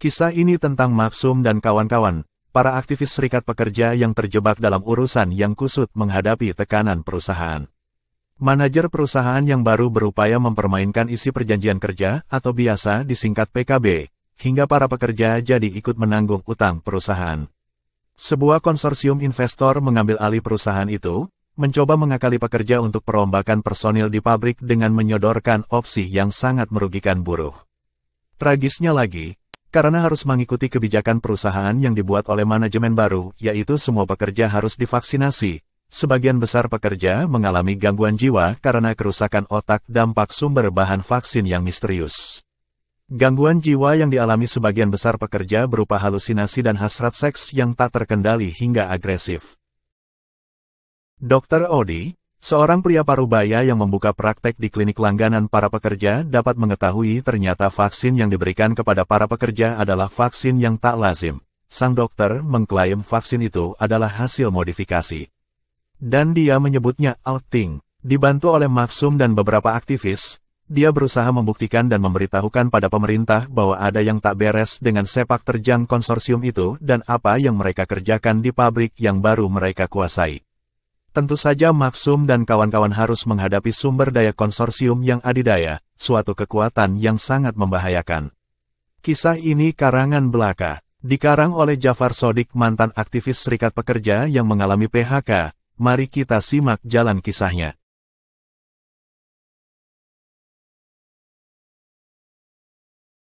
Kisah ini tentang Maksum dan kawan-kawan, para aktivis serikat pekerja yang terjebak dalam urusan yang kusut menghadapi tekanan perusahaan. Manajer perusahaan yang baru berupaya mempermainkan isi perjanjian kerja atau biasa disingkat PKB, hingga para pekerja jadi ikut menanggung utang perusahaan. Sebuah konsorsium investor mengambil alih perusahaan itu, mencoba mengakali pekerja untuk perombakan personil di pabrik dengan menyodorkan opsi yang sangat merugikan buruh. Tragisnya lagi, karena harus mengikuti kebijakan perusahaan yang dibuat oleh manajemen baru, yaitu semua pekerja harus divaksinasi. Sebagian besar pekerja mengalami gangguan jiwa karena kerusakan otak dampak sumber bahan vaksin yang misterius. Gangguan jiwa yang dialami sebagian besar pekerja berupa halusinasi dan hasrat seks yang tak terkendali hingga agresif. Dr. Odi, Seorang pria parubaya yang membuka praktek di klinik langganan para pekerja dapat mengetahui ternyata vaksin yang diberikan kepada para pekerja adalah vaksin yang tak lazim. Sang dokter mengklaim vaksin itu adalah hasil modifikasi. Dan dia menyebutnya outing. Dibantu oleh Maksum dan beberapa aktivis, dia berusaha membuktikan dan memberitahukan pada pemerintah bahwa ada yang tak beres dengan sepak terjang konsorsium itu dan apa yang mereka kerjakan di pabrik yang baru mereka kuasai. Tentu saja Maksum dan kawan-kawan harus menghadapi sumber daya konsorsium yang adidaya, suatu kekuatan yang sangat membahayakan. Kisah ini karangan belaka, dikarang oleh Jafar Sodik mantan aktivis Serikat Pekerja yang mengalami PHK, mari kita simak jalan kisahnya.